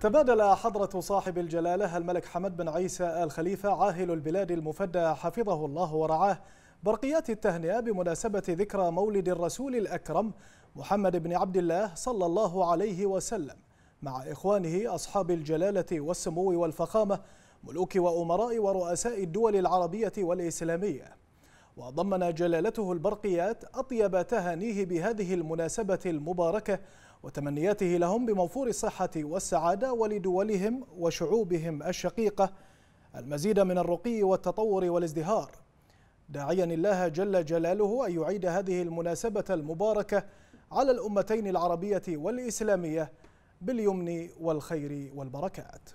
تبادل حضرة صاحب الجلالة الملك حمد بن عيسى آل خليفة عاهل البلاد المفدى حفظه الله ورعاه برقيات التهنئة بمناسبة ذكرى مولد الرسول الأكرم محمد بن عبد الله صلى الله عليه وسلم مع إخوانه أصحاب الجلالة والسمو والفخامة ملوك وأمراء ورؤساء الدول العربية والإسلامية وضمن جلالته البرقيات أطيب تهانيه بهذه المناسبة المباركة وتمنياته لهم بموفور الصحة والسعادة ولدولهم وشعوبهم الشقيقة المزيد من الرقي والتطور والازدهار داعيا الله جل جلاله أن يعيد هذه المناسبة المباركة على الأمتين العربية والإسلامية باليمن والخير والبركات